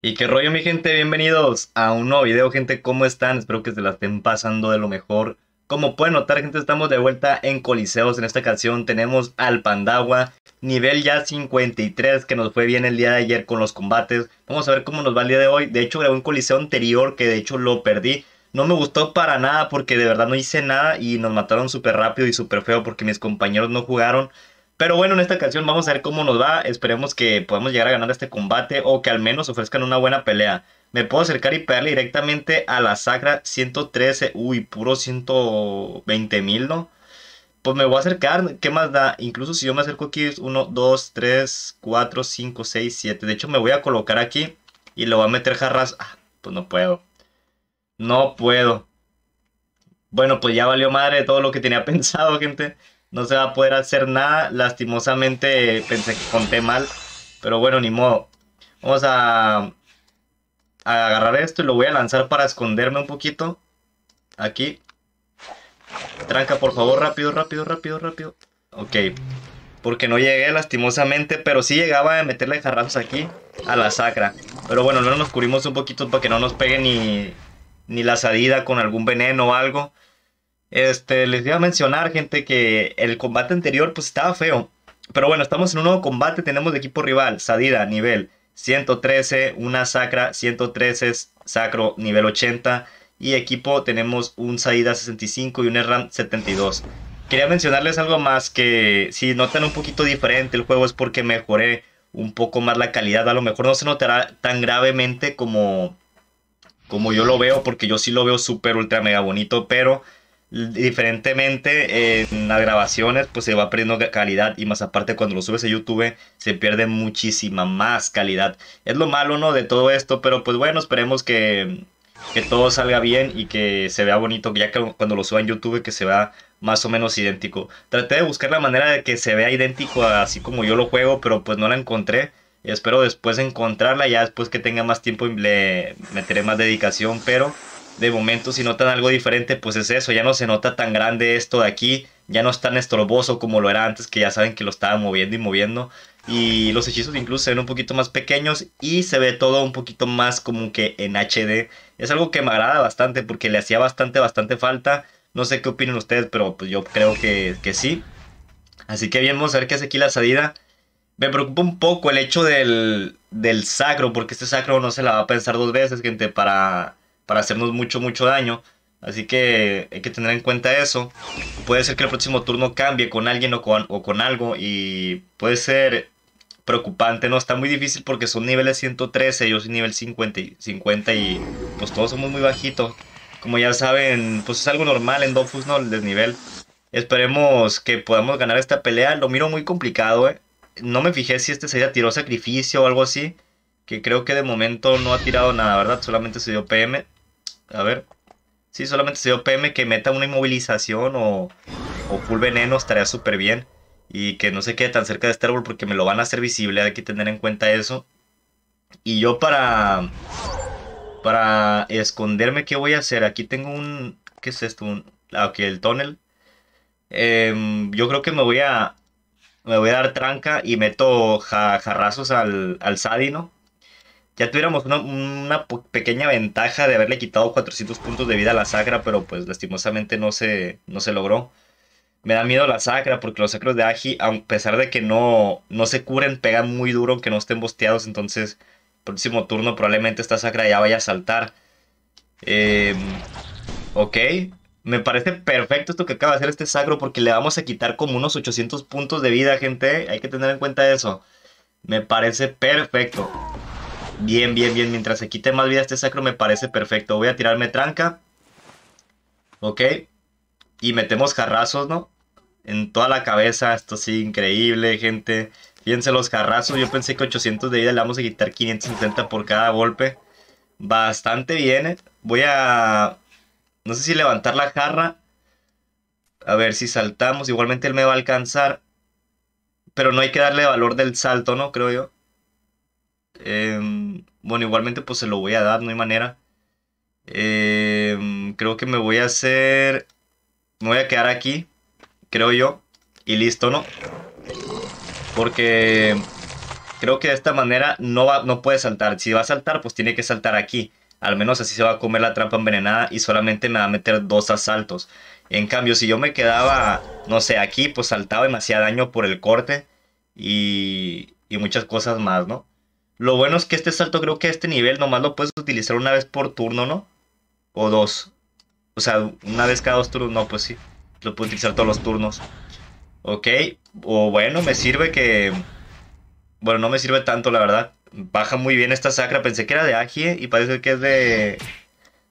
Y qué rollo mi gente, bienvenidos a un nuevo video gente, ¿cómo están? Espero que se la estén pasando de lo mejor. Como pueden notar gente, estamos de vuelta en Coliseos, en esta canción tenemos al Pandagua, nivel ya 53 que nos fue bien el día de ayer con los combates. Vamos a ver cómo nos va el día de hoy, de hecho grabé un Coliseo anterior que de hecho lo perdí. No me gustó para nada porque de verdad no hice nada y nos mataron súper rápido y súper feo porque mis compañeros no jugaron. Pero bueno, en esta canción vamos a ver cómo nos va. Esperemos que podamos llegar a ganar este combate o que al menos ofrezcan una buena pelea. Me puedo acercar y pegarle directamente a la Sacra 113. Uy, puro 120 mil, ¿no? Pues me voy a acercar. ¿Qué más da? Incluso si yo me acerco aquí, 1, 2, 3, 4, 5, 6, 7. De hecho, me voy a colocar aquí y le voy a meter jarras. Ah, pues no puedo. No puedo. Bueno, pues ya valió madre todo lo que tenía pensado, gente no se va a poder hacer nada. Lastimosamente pensé que conté mal, pero bueno, ni modo. Vamos a, a agarrar esto y lo voy a lanzar para esconderme un poquito. Aquí. Tranca, por favor, rápido, rápido, rápido, rápido. Ok. Porque no llegué lastimosamente, pero sí llegaba a meterle jarrazos aquí a la sacra. Pero bueno, menos nos cubrimos un poquito para que no nos pegue ni, ni la salida con algún veneno o algo. Este, les iba a mencionar, gente, que el combate anterior pues estaba feo. Pero bueno, estamos en un nuevo combate, tenemos de equipo rival, Sadida, nivel 113, una Sacra 113, Sacro nivel 80 y equipo tenemos un Saida 65 y un Erran 72. Quería mencionarles algo más que si notan un poquito diferente el juego es porque mejoré un poco más la calidad, a lo mejor no se notará tan gravemente como como yo lo veo porque yo sí lo veo súper ultra mega bonito, pero diferentemente en las grabaciones pues se va perdiendo calidad y más aparte cuando lo subes a YouTube se pierde muchísima más calidad es lo malo no de todo esto pero pues bueno esperemos que, que todo salga bien y que se vea bonito ya que cuando lo suba en YouTube que se vea más o menos idéntico traté de buscar la manera de que se vea idéntico así como yo lo juego pero pues no la encontré espero después encontrarla ya después que tenga más tiempo le meteré más dedicación pero de momento si notan algo diferente, pues es eso, ya no se nota tan grande esto de aquí, ya no es tan estroboso como lo era antes, que ya saben que lo estaba moviendo y moviendo. Y los hechizos incluso se ven un poquito más pequeños y se ve todo un poquito más como que en HD. Es algo que me agrada bastante porque le hacía bastante, bastante falta. No sé qué opinan ustedes, pero pues yo creo que, sí. Así que bien, vamos a ver qué hace aquí la salida. Me preocupa un poco el hecho del, del sacro, porque este sacro no se la va a pensar dos veces, gente, para para hacernos mucho, mucho daño. Así que hay que tener en cuenta eso. Puede ser que el próximo turno cambie con alguien o con, o con algo y puede ser preocupante, ¿no? Está muy difícil porque son niveles 113, yo soy nivel 50 y, y pues todos somos muy bajitos. Como ya saben, pues es algo normal en Dofus, ¿no? El desnivel. Esperemos que podamos ganar esta pelea. Lo miro muy complicado, ¿eh? No me fijé si este se sería tirado sacrificio o algo así. Que creo que de momento no ha tirado nada, ¿verdad? Solamente se dio PM. A ver. si solamente se yo PM que meta una inmovilización o, o full veneno estaría súper bien. Y que no se quede tan cerca de este árbol porque me lo van a hacer visible. Hay que tener en cuenta eso. Y yo para... Para esconderme, ¿qué voy a hacer? Aquí tengo un... ¿Qué es esto? Un, aquí ah, el túnel. Em, yo creo que me voy a... Me voy a dar tranca y meto jarrazos al, al Sadino ya tuviéramos una, pequeña ventaja de haberle quitado 400 puntos de vida a la Sacra, pero pues lastimosamente no se, no se logró. Me da miedo la Sacra porque los Sacros de Aji a pesar de que no, no se curen, pegan muy duro aunque no estén bosteados, entonces próximo turno probablemente esta Sacra ya vaya a saltar. Em, ok, me parece perfecto esto que acaba de hacer este Sacro porque le vamos a quitar como unos 800 puntos de vida, gente. Hay que tener en cuenta eso. Me parece perfecto. Bien, bien, bien. Mientras se quite más vida este sacro me parece perfecto. Voy a tirarme tranca. Ok. Y metemos jarrazos, ¿no? En toda la cabeza. Esto sí, increíble, gente. Fíjense los jarrazos. Yo pensé que 800 de vida le vamos a quitar 570 por cada golpe. Bastante bien. ¿eh? Voy a... No sé si levantar la jarra. A ver si saltamos. Igualmente él me va a alcanzar. Pero no hay que darle valor del salto, ¿no? Creo yo. Eh... Bueno, igualmente pues se lo voy a dar, no hay manera. Em, creo que me voy a hacer... Me voy a quedar aquí, creo yo. Y listo, ¿no? Porque creo que de esta manera no, va, no puede saltar. Si va a saltar, pues tiene que saltar aquí. Al menos así se va a comer la trampa envenenada y solamente me va a meter dos asaltos. En cambio, si yo me quedaba, no sé, aquí, pues saltaba demasiado daño por el corte y, y muchas cosas más, ¿no? Lo bueno es que este salto, creo que este nivel nomás lo puedes utilizar una vez por turno, ¿no? O dos. O sea, una vez cada dos turnos, no, pues sí. Lo puedo utilizar todos los turnos. Ok. O bueno, me sirve que... Bueno, no me sirve tanto, la verdad. Baja muy bien esta sacra. Pensé que era de Agie y parece que es de...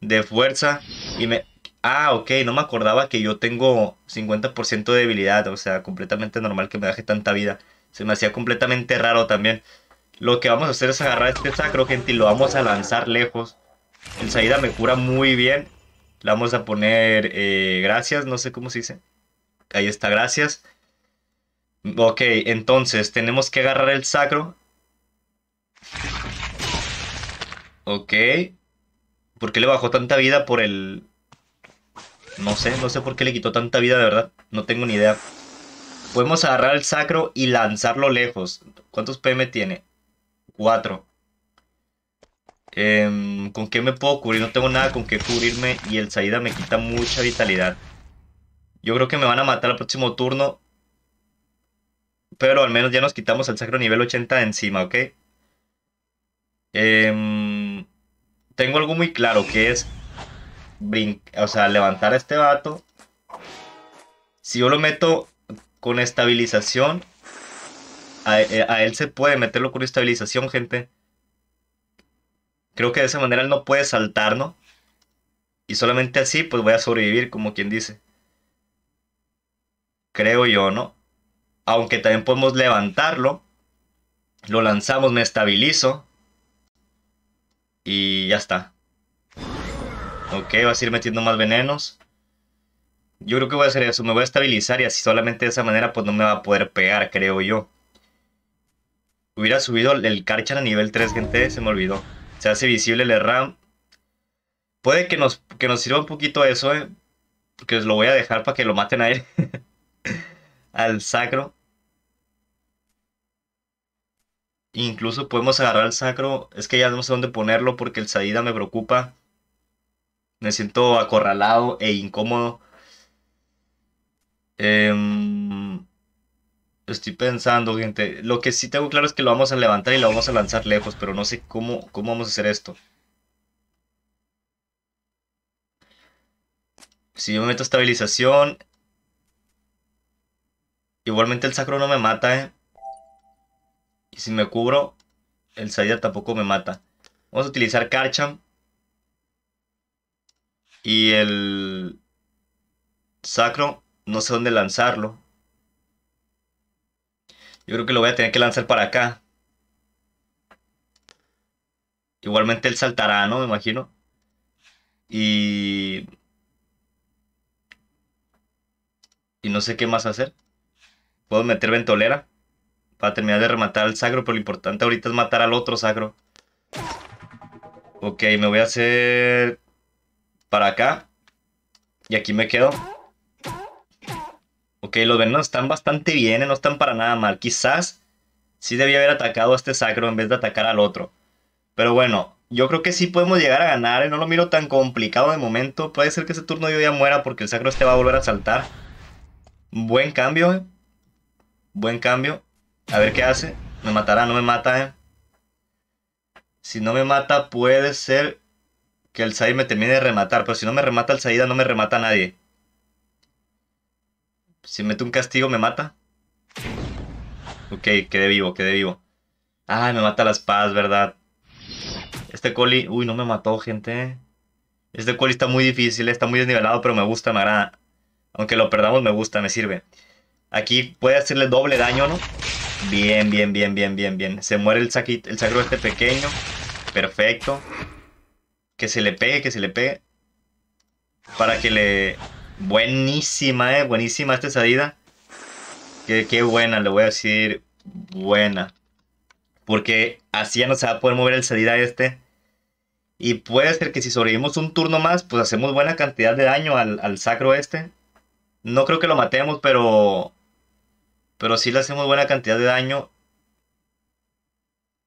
De fuerza. Y me... Ah, ok, no me acordaba que yo tengo 50% de debilidad, o sea, completamente normal que me deje tanta vida. Se me hacía completamente raro también. Lo que vamos a hacer es agarrar este sacro, gente, y lo vamos a lanzar lejos. El Saida me cura muy bien. Le vamos a poner eh, gracias, no sé cómo se dice. Ahí está, gracias. Ok, entonces tenemos que agarrar el sacro. Ok. ¿Por qué le bajó tanta vida por el...? No sé, no sé por qué le quitó tanta vida, de verdad. No tengo ni idea. Podemos agarrar el sacro y lanzarlo lejos. ¿Cuántos PM tiene? 4. Em, ¿Con qué me puedo cubrir? No tengo nada con qué cubrirme y el Saida me quita mucha vitalidad. Yo creo que me van a matar al próximo turno. Pero al menos ya nos quitamos el sacro nivel 80 de encima, ¿ok? Em, tengo algo muy claro que es... O sea, levantar a este vato. Si yo lo meto con estabilización, eh, a, él se puede meterlo con estabilización, gente. Creo que de esa manera él no puede saltar, ¿no? Y solamente así, pues voy a sobrevivir, como quien dice. Creo yo, ¿no? Aunque también podemos levantarlo. Lo lanzamos, me estabilizo. Y ya está. Ok, vas a ir metiendo más venenos. Yo creo que voy a hacer eso. Me voy a estabilizar y así solamente de esa manera pues no me va a poder pegar, creo yo. Hubiera subido el Karchan a nivel 3, gente. Se me olvidó. Se hace visible el RAM. Puede que nos, que nos sirva un poquito eso, eh. Que os lo voy a dejar para que lo maten a él. al sacro. Incluso podemos agarrar al sacro. Es que ya no sé dónde ponerlo porque el salida me preocupa. Me siento acorralado e incómodo. Eh, Estoy pensando, gente. Lo que sí tengo claro es que lo vamos a levantar y lo vamos a lanzar lejos, pero no sé cómo, cómo vamos a hacer esto. Si yo me meto estabilización... Igualmente el sacro no me mata, ¿eh? Y si me cubro, el Saya tampoco me mata. Vamos a utilizar Karcham. Y el... Sacro, no sé dónde lanzarlo. Yo creo que lo voy a tener que lanzar para acá. Igualmente él saltará, ¿no? Me imagino. Y... Y no sé qué más hacer. Puedo meter ventolera. Para terminar de rematar al sagro. Pero lo importante ahorita es matar al otro sagro. Ok, me voy a hacer... Para acá. Y aquí me quedo. Ok, los venenos están bastante bien, eh, no están para nada mal. Quizás sí debía haber atacado a este sacro en vez de atacar al otro. Pero bueno, yo creo que sí podemos llegar a ganar. Eh, no lo miro tan complicado de momento. Puede ser que ese turno yo ya muera porque el sacro este va a volver a saltar. Buen cambio, eh. Buen cambio. A ver qué hace. Me matará, no me mata, Si no me mata, puede ser que el Said me termine de rematar. Pero si no me remata el saída, no me remata nadie. Si meto un castigo, ¿me mata? Ok, quedé vivo, quedé vivo. Ah, me mata las espada, ¿verdad? Este coli... Uy, no me mató, gente. Este coli está muy difícil, está muy desnivelado, pero me gusta, me agrada. Aunque lo perdamos, me gusta, me sirve. Aquí puede hacerle doble daño, ¿no? Bien, bien, bien, bien, bien, bien. Se muere el, saquito, el sacro este pequeño. Perfecto. Que se le pegue, que se le pegue. Para que le... Buenísima, eh. Buenísima esta salida. Qué, qué buena, le voy a decir buena. Porque así ya no se va a poder mover el salida este. Y puede ser que si sobrevivimos un turno más, pues hacemos buena cantidad de daño al, sacro este. No creo que lo matemos, pero... Pero sí le hacemos buena cantidad de daño.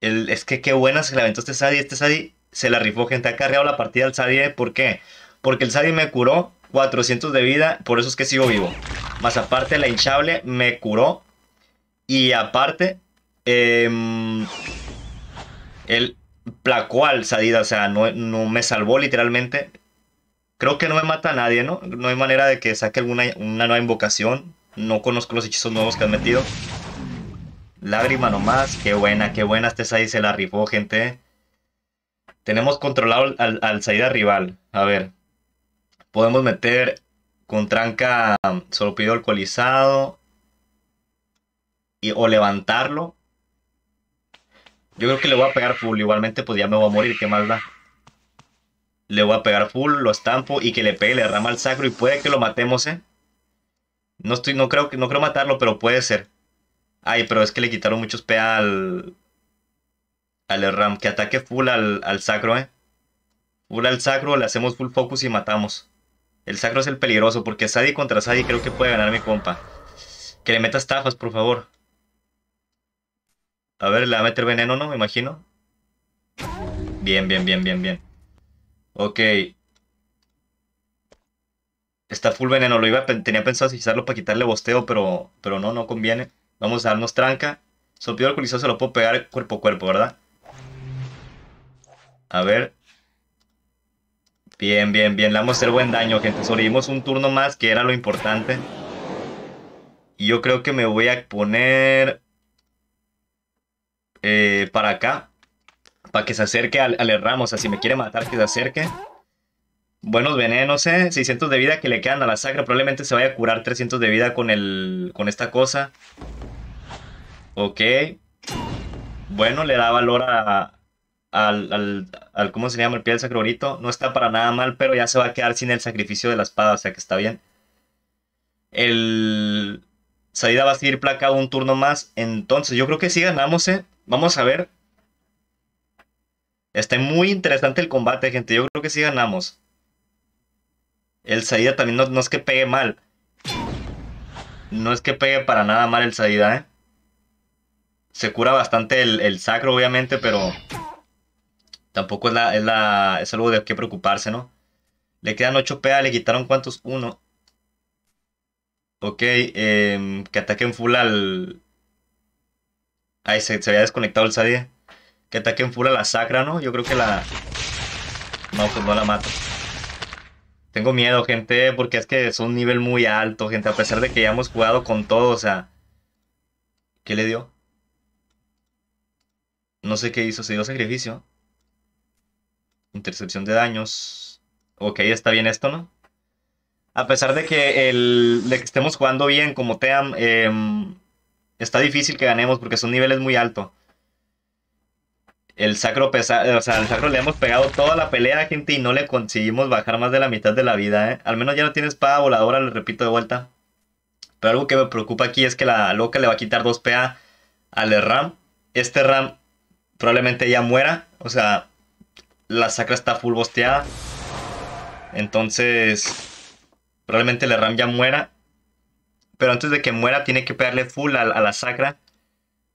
es que qué buena se la aventó este Sadi. Este Sadi se la rifó, gente. Ha la partida al Sadi. Eh. ¿Por qué? Porque el Sadi me curó 400 de vida, por eso es que sigo vivo. Más aparte, la hinchable me curó. Y aparte, eh, el placual salida, o sea, no, me salvó literalmente. Creo que no me mata a nadie, ¿no? No hay manera de que saque alguna una nueva invocación. No conozco los hechizos nuevos que han metido. Lágrima nomás. Qué buena, qué buena. Este Sadie se la rifó, gente. Tenemos controlado al, al rival. A ver, Podemos meter con tranca Solo sorpido alcoholizado y, o levantarlo. Yo creo que le voy a pegar full. Igualmente, pues ya me voy a morir. Qué mal da. Le voy a pegar full, lo estampo y que le pegue, le derrama al sacro y puede que lo matemos, ¿eh? No, estoy, no, creo, no creo matarlo, pero puede ser. Ay, pero es que le quitaron muchos PA al. Al Ram. Que ataque full al, al sacro, eh. Full al sacro, le hacemos full focus y matamos. El sacro es el peligroso, porque Sadie contra Sadie creo que puede ganar mi compa. Que le metas tafas, por favor. A ver, le va a meter veneno, ¿no? Me imagino. Bien, bien, bien, bien, bien. Ok. Está full veneno. Lo iba, tenía pensado utilizarlo para quitarle bosteo, pero, pero no, no conviene. Vamos a darnos tranca. Sopido alcoholizado se lo puedo pegar cuerpo a cuerpo, ¿verdad? A ver. Bien, bien, bien. Le vamos a hacer buen daño, gente. Sobrevivimos un turno más, que era lo importante. Y yo creo que me voy a poner... Eh, para acá. Para que se acerque al, al Ramos. O sea, si me quiere matar, que se acerque. Buenos venenos, eh. 600 de vida que le quedan a la sacra. Probablemente se vaya a curar 300 de vida con, el, con esta cosa. Ok. Bueno, le da valor a, al, al, ¿cómo se llama? El pie del sacro no está para nada mal, pero ya se va a quedar sin el sacrificio de la espada, o sea que está bien. El Saida va a seguir placado un turno más, entonces yo creo que sí ganamos, ¿eh? Vamos a ver. Está muy interesante el combate, gente, yo creo que sí ganamos. El Saida también no, es que pegue mal. No es que pegue para nada mal el Saida, ¿eh? Se cura bastante el sacro, obviamente, pero Tampoco es, la, es, la, es algo de qué preocuparse, ¿no? Le quedan 8 PA, le quitaron cuántos? 1. Ok, eh, que ataquen full al... Ay, se, había desconectado el Sadie. Que ataquen full a la Sacra, ¿no? Yo creo que la... No, pues no la mato. Tengo miedo, gente, porque es que es un nivel muy alto, gente. A pesar de que ya hemos jugado con todo, o sea... ¿Qué le dio? No sé qué hizo, se dio sacrificio. Intercepción de daños. Ok, está bien esto, ¿no? A pesar de que, el, estemos jugando bien como Team, em, está difícil que ganemos porque son niveles muy alto, El sacro pesa, eh, o sea, sacro le hemos pegado toda la pelea, gente, y no le conseguimos bajar más de la mitad de la vida, ¿eh? Al menos ya no tiene espada voladora, le repito de vuelta. Pero algo que me preocupa aquí es que la loca le va a quitar 2 PA al RAM. Este RAM probablemente ya muera. O sea, la sacra está full bosteada. Entonces, probablemente la ram ya muera. Pero antes de que muera, tiene que pegarle full a, la sacra.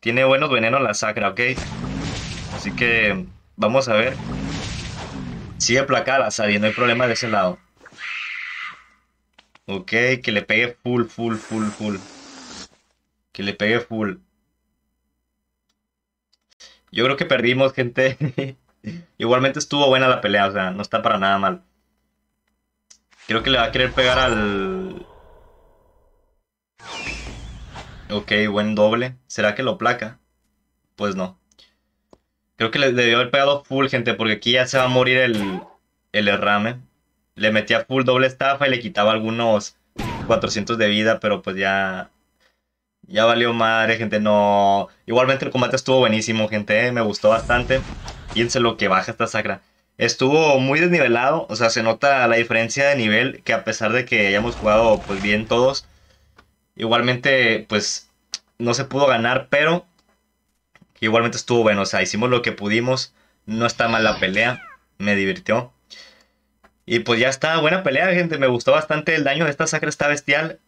Tiene buenos venenos la sacra, ¿ok? Así que vamos a ver. Sigue placada, Sadie, no hay problema de ese lado. Ok, que le pegue full, full, full, full. Que le pegue full. Yo creo que perdimos, gente. Igualmente estuvo buena la pelea, o sea, no está para nada mal. Creo que le va a querer pegar al... Ok, buen doble. ¿Será que lo placa? Pues no. Creo que le debió haber pegado full, gente, porque aquí ya se va a morir el, el derrame. Le metía full doble estafa y le quitaba algunos 400 de vida, pero pues ya... Ya valió madre, gente, no... Igualmente el combate estuvo buenísimo, gente, eh, me gustó bastante. Fíjense lo que baja esta sacra. Estuvo muy desnivelado, o sea, se nota la diferencia de nivel que a pesar de que hayamos jugado pues bien todos, igualmente pues no se pudo ganar, pero igualmente estuvo bueno, o sea, hicimos lo que pudimos, no está mal la pelea, me divirtió. Y pues ya está, buena pelea, gente, me gustó bastante el daño de esta sacra, está bestial.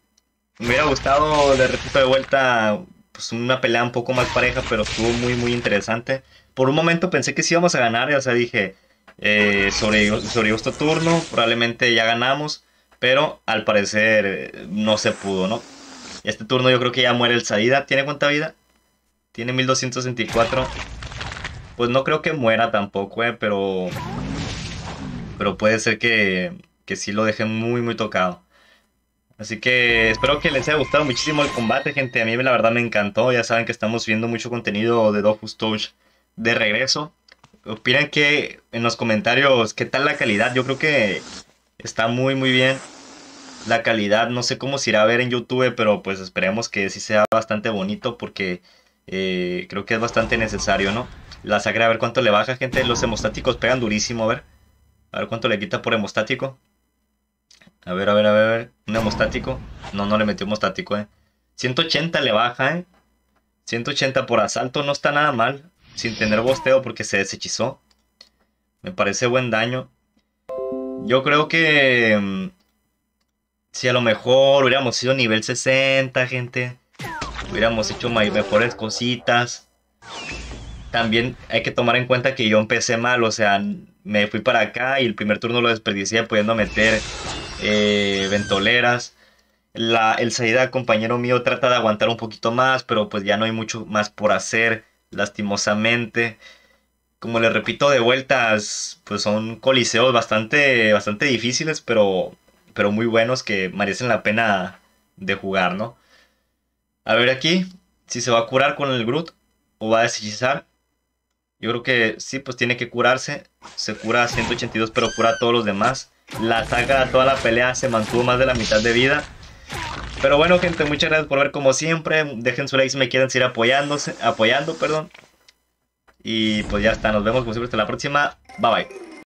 Me hubiera gustado, de repito, de vuelta pues una pelea un poco más pareja, pero estuvo muy, muy interesante por un momento pensé que sí íbamos a ganar, o sea, dije, eh, sobre este turno, probablemente ya ganamos, pero al parecer eh, no se pudo, ¿no? Este turno yo creo que ya muere el Saida. ¿Tiene cuánta vida? Tiene 1264. Pues no creo que muera tampoco, eh, pero... Pero puede ser que, que sí lo deje muy, muy tocado. Así que espero que les haya gustado muchísimo el combate, gente. A mí la verdad me encantó. Ya saben que estamos viendo mucho contenido de Dofus Touch de regreso. Opinen que en los comentarios, ¿qué tal la calidad? Yo creo que está muy, muy bien. La calidad, no sé cómo se irá a ver en YouTube, pero pues esperemos que sí sea bastante bonito porque eh, creo que es bastante necesario, ¿no? La sangre, a ver cuánto le baja, gente. Los hemostáticos pegan durísimo, a ver. A ver cuánto le quita por hemostático. A ver, a ver, a ver, a ver. Un hemostático. No, no le metió hemostático, eh. 180 le baja, eh. 180 por asalto no está nada mal sin tener bosteo porque se deshechizó. Me parece buen daño. Yo creo que... Mm, si a lo mejor hubiéramos sido nivel 60, gente. Hubiéramos hecho mejores cositas. También hay que tomar en cuenta que yo empecé mal. O sea, me fui para acá y el primer turno lo desperdicié pudiendo meter eh, ventoleras. La, el salida compañero mío trata de aguantar un poquito más, pero pues ya no hay mucho más por hacer lastimosamente. Como les repito, de vueltas, pues son coliseos bastante, bastante difíciles, pero, pero muy buenos que merecen la pena de jugar, ¿no? A ver aquí, si se va a curar con el Groot o va a deshechizar. Yo creo que sí, pues tiene que curarse. Se cura a 182, pero cura a todos los demás. La saga a toda la pelea, se mantuvo más de la mitad de vida. Pero bueno, gente, muchas gracias por ver como siempre. Dejen su like si me quieren seguir apoyándose, apoyando, perdón. Y pues ya está, nos vemos como siempre hasta la próxima. Bye bye.